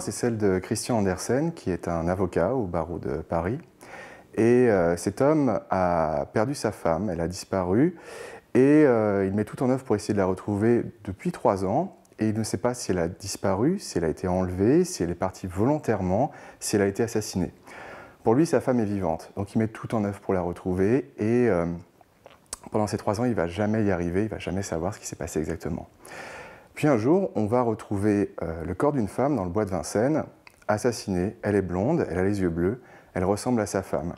c'est celle de Christian Andersen, qui est un avocat au barreau de Paris. Et euh, cet homme a perdu sa femme, elle a disparu, et euh, il met tout en œuvre pour essayer de la retrouver depuis trois ans. Et il ne sait pas si elle a disparu, si elle a été enlevée, si elle est partie volontairement, si elle a été assassinée. Pour lui, sa femme est vivante, donc il met tout en œuvre pour la retrouver. Et euh, pendant ces trois ans, il ne va jamais y arriver, il ne va jamais savoir ce qui s'est passé exactement. Puis un jour, on va retrouver euh, le corps d'une femme dans le bois de Vincennes, assassinée. Elle est blonde, elle a les yeux bleus, elle ressemble à sa femme.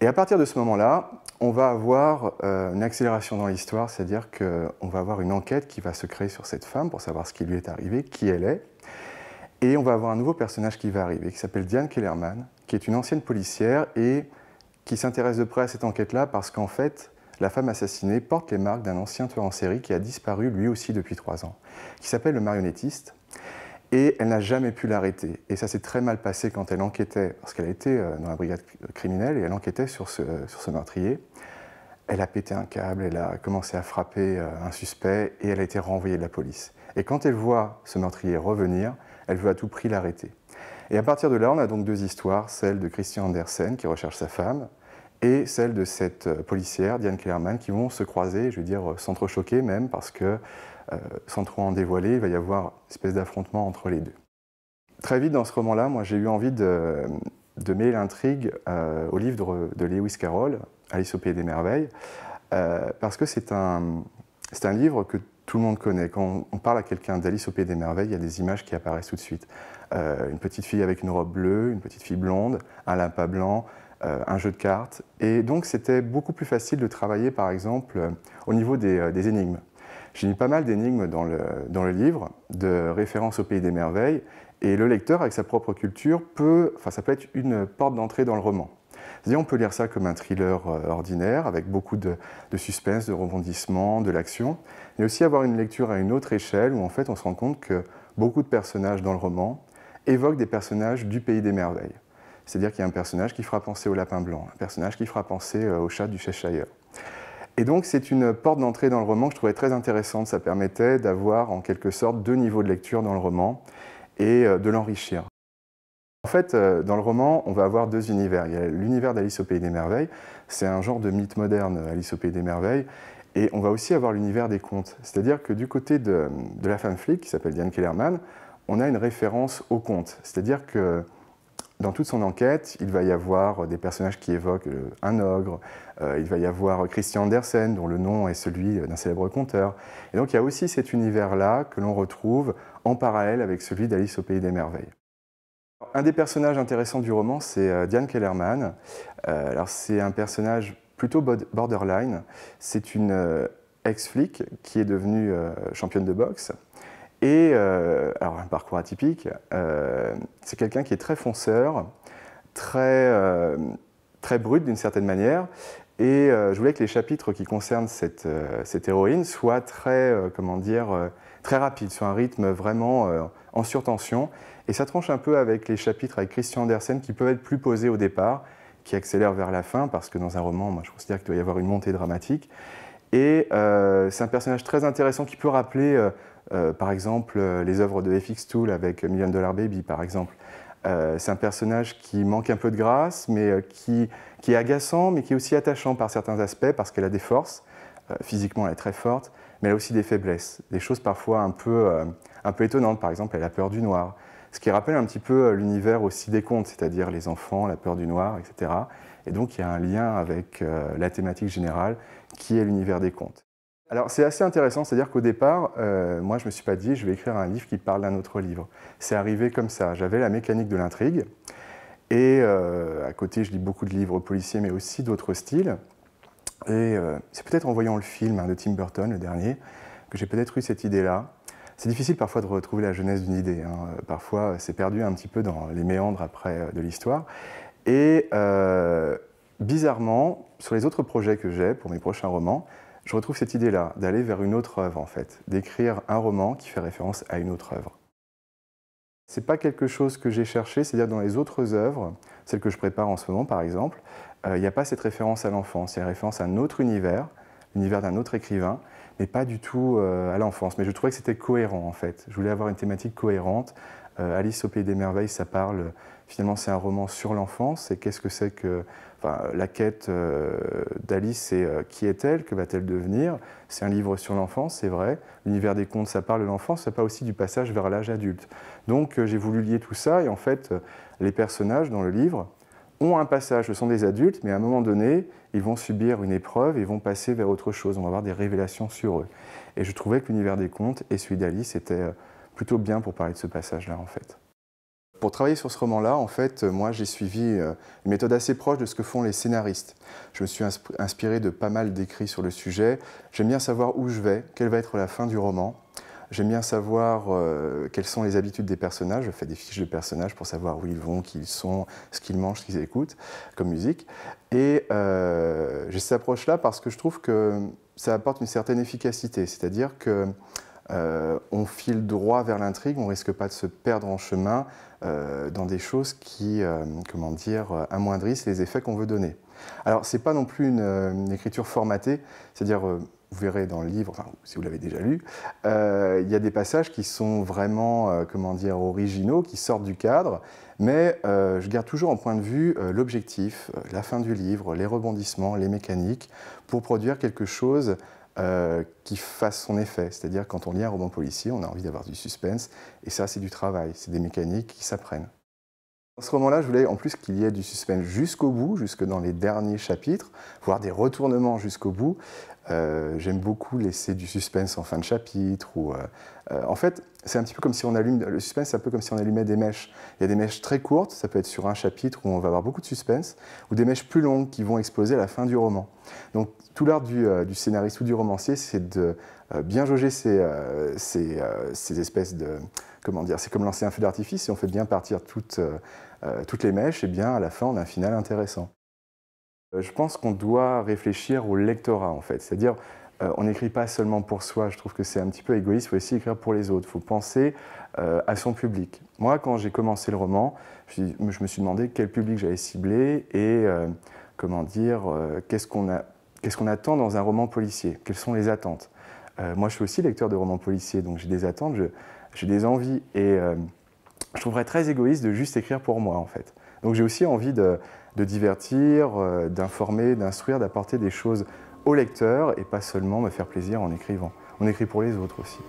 Et à partir de ce moment-là, on va avoir euh, une accélération dans l'histoire, c'est-à-dire qu'on va avoir une enquête qui va se créer sur cette femme pour savoir ce qui lui est arrivé, qui elle est. Et on va avoir un nouveau personnage qui va arriver, qui s'appelle Diane Kellerman, qui est une ancienne policière et qui s'intéresse de près à cette enquête-là parce qu'en fait, la femme assassinée porte les marques d'un ancien tueur en série qui a disparu lui aussi depuis trois ans, qui s'appelle le marionnettiste. Et elle n'a jamais pu l'arrêter. Et ça s'est très mal passé quand elle enquêtait, parce qu'elle était euh, dans la brigade criminelle et elle enquêtait sur ce, euh, sur ce meurtrier. Elle a pété un câble, elle a commencé à frapper euh, un suspect et elle a été renvoyée de la police. Et quand elle voit ce meurtrier revenir, elle veut à tout prix l'arrêter. Et à partir de là, on a donc deux histoires, celle de Christian Andersen qui recherche sa femme, et celle de cette euh, policière, Diane Kellerman, qui vont se croiser, je veux dire euh, s'entrechoquer même, parce que euh, sans trop en dévoiler, il va y avoir une espèce d'affrontement entre les deux. Très vite dans ce roman-là, moi j'ai eu envie de, de mêler l'intrigue au livre de, Lewis Carroll, Alice au Pays des Merveilles, parce que c'est un, un livre que tout le monde connaît. Quand on parle à quelqu'un d'Alice au Pays des Merveilles, il y a des images qui apparaissent tout de suite. une petite fille avec une robe bleue, une petite fille blonde, un lapin blanc, euh, un jeu de cartes. Et donc, c'était beaucoup plus facile de travailler, par exemple, euh, au niveau euh, des, énigmes. J'ai mis pas mal d'énigmes dans le, dans le livre, de références au Pays des Merveilles, et le lecteur, avec sa propre culture, peut, enfin, ça peut être une porte d'entrée dans le roman. C'est-à-dire, on peut lire ça comme un thriller ordinaire, avec beaucoup de, de suspense, de rebondissement, de l'action, mais aussi avoir une lecture à une autre échelle, où en fait, on se rend compte que beaucoup de personnages dans le roman évoquent des personnages du Pays des Merveilles. C'est-à-dire qu'il y a un personnage qui fera penser au lapin blanc, un personnage qui fera penser euh, au chat du Cheshire. Et donc c'est une porte d'entrée dans le roman que je trouvais très intéressante. Ça permettait d'avoir en quelque sorte deux niveaux de lecture dans le roman et euh, de l'enrichir. En fait, euh, dans le roman, on va avoir deux univers. Il y a l'univers d'Alice au Pays des Merveilles, c'est un genre de mythe moderne, Alice au Pays des Merveilles, et on va aussi avoir l'univers des contes. C'est-à-dire que du côté de, la femme flic, qui s'appelle Diane Kellerman, on a une référence aux contes. C'est-à-dire que dans toute son enquête, il va y avoir des personnages qui évoquent euh, un ogre, euh, il va y avoir Christian Andersen, dont le nom est celui d'un célèbre conteur. Et donc il y a aussi cet univers-là que l'on retrouve en parallèle avec celui d'Alice au Pays des Merveilles. Un des personnages intéressants du roman, c'est euh, Diane Kellerman. alors c'est un personnage plutôt borderline. C'est une ex-flic qui est devenue championne de boxe et euh, alors un parcours atypique, euh, c'est quelqu'un qui est très fonceur, très, euh, très brut d'une certaine manière. Et je voulais que les chapitres qui concernent cette, cette héroïne soient très, comment dire, très rapides, sur un rythme vraiment en surtension. Et ça tranche un peu avec les chapitres avec Christian Andersen qui peuvent être plus posés au départ, qui accélèrent vers la fin, parce que dans un roman, moi je considère qu'il doit y avoir une montée dramatique. Et euh, c'est un personnage très intéressant qui peut rappeler, euh, euh, par exemple, les œuvres de FX Tool avec Million Dollar Baby, par exemple. c'est un personnage qui manque un peu de grâce, mais qui, est agaçant, mais qui est aussi attachant par certains aspects, parce qu'elle a des forces. physiquement, elle est très forte, mais elle a aussi des faiblesses, des choses parfois un peu, un peu étonnantes. Par exemple, elle a peur du noir, ce qui rappelle un petit peu l'univers aussi des contes, c'est-à-dire les enfants, la peur du noir, etc. Et donc il y a un lien avec euh, la thématique générale qui est l'univers des contes. Alors c'est assez intéressant, c'est-à-dire qu'au départ, euh, moi je me suis pas dit je vais écrire un livre qui parle d'un autre livre. C'est arrivé comme ça. J'avais la mécanique de l'intrigue et euh, à côté je lis beaucoup de livres policiers mais aussi d'autres styles. Et c'est peut-être en voyant le film hein, de Tim Burton, le dernier, que j'ai peut-être eu cette idée-là. C'est difficile parfois de retrouver la jeunesse d'une idée. Hein. Parfois c'est perdu un petit peu dans les méandres après de l'histoire. Et euh, bizarrement, sur les autres projets que j'ai pour mes prochains romans, je retrouve cette idée-là, d'aller vers une autre œuvre en fait, d'écrire un roman qui fait référence à une autre œuvre. C'est pas quelque chose que j'ai cherché, c'est-à-dire dans les autres œuvres, celles que je prépare en ce moment par exemple, euh, il n'y a pas cette référence à l'enfance, il y a référence à un autre univers, l'univers d'un autre écrivain, mais pas du tout euh, à l'enfance. Mais je trouvais que c'était cohérent en fait. Je voulais avoir une thématique cohérente. Alice au pays des merveilles, ça parle Finalement, c'est un roman sur l'enfance. Et qu'est-ce que c'est que. Enfin, la quête euh, d'Alice, c'est euh, qui est-elle Que va-t-elle devenir C'est un livre sur l'enfance, c'est vrai. L'univers des contes, ça parle de l'enfance, ça parle aussi du passage vers l'âge adulte. Donc, euh, j'ai voulu lier tout ça. Et en fait, les personnages dans le livre ont un passage. Ce sont des adultes, mais à un moment donné, ils vont subir une épreuve et vont passer vers autre chose. On va avoir des révélations sur eux. Et je trouvais que l'univers des contes et celui d'Alice étaient plutôt bien pour parler de ce passage-là, en fait. Pour travailler sur ce roman-là, en fait, euh, moi, j'ai suivi euh, une méthode assez proche de ce que font les scénaristes. Je me suis inspiré de pas mal d'écrits sur le sujet. J'aime bien savoir où je vais, quelle va être la fin du roman. J'aime bien savoir euh, quelles sont les habitudes des personnages. Je fais des fiches de personnages pour savoir où ils vont, qui ils sont, ce qu'ils mangent, ce qu'ils écoutent comme musique. Et j'ai cette approche-là parce que je trouve que ça apporte une certaine efficacité. C'est-à-dire que euh, on file droit vers l'intrigue, on ne risque pas de se perdre en chemin euh, dans des choses qui, euh, comment dire, amoindrissent les effets qu'on veut donner. Alors ce n'est pas non plus une, écriture formatée, c'est-à-dire vous verrez dans le livre, si vous l'avez déjà lu, il y a des passages qui sont vraiment, comment dire, originaux, qui sortent du cadre, mais je garde toujours en point de vue l'objectif, la fin du livre, les rebondissements, les mécaniques, pour produire quelque chose euh, qui fasse son effet. C'est-à-dire quand on lit un roman policier, on a envie d'avoir du suspense, et ça c'est du travail, c'est des mécaniques qui s'apprennent ce roman-là, je voulais en plus qu'il y ait du suspense jusqu'au bout, jusque dans les derniers chapitres, voire des retournements jusqu'au bout. Euh, j'aime beaucoup laisser du suspense en fin de chapitre. Ou, euh, euh, en fait, c'est un petit peu comme si on allume. Le suspense, c'est un peu comme si on allumait des mèches. Il y a des mèches très courtes, ça peut être sur un chapitre où on va avoir beaucoup de suspense, ou des mèches plus longues qui vont exploser à la fin du roman. Donc, tout l'art du, scénariste ou du romancier, c'est de bien jauger ces, ces, espèces de. Comment dire C'est comme lancer un feu d'artifice et on fait bien partir toutes. Euh, toutes les mèches, et eh bien à la fin, on a un final intéressant. Euh, je pense qu'on doit réfléchir au lectorat, en fait. C'est-à-dire, euh, on n'écrit pas seulement pour soi. Je trouve que c'est un petit peu égoïste. Il faut aussi écrire pour les autres. Il faut penser à son public. Moi, quand j'ai commencé le roman, je, me suis demandé quel public j'allais cibler et, comment dire, qu'est-ce qu'on attend dans un roman policier Quelles sont les attentes Moi, je suis aussi lecteur de romans policiers, donc j'ai des attentes, j'ai des envies. Et je trouverais très égoïste de juste écrire pour moi, en fait. Donc j'ai aussi envie de, divertir, euh, d'informer, d'instruire, d'apporter des choses au lecteur et pas seulement me faire plaisir en écrivant. On écrit pour les autres aussi.